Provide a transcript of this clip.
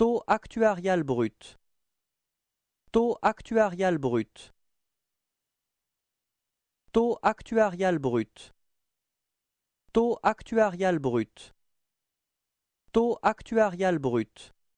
Taux actuarial brut. Taux actuarial brut. Taux actuarial brut. Taux actuarial brut. Taux actuarial brut.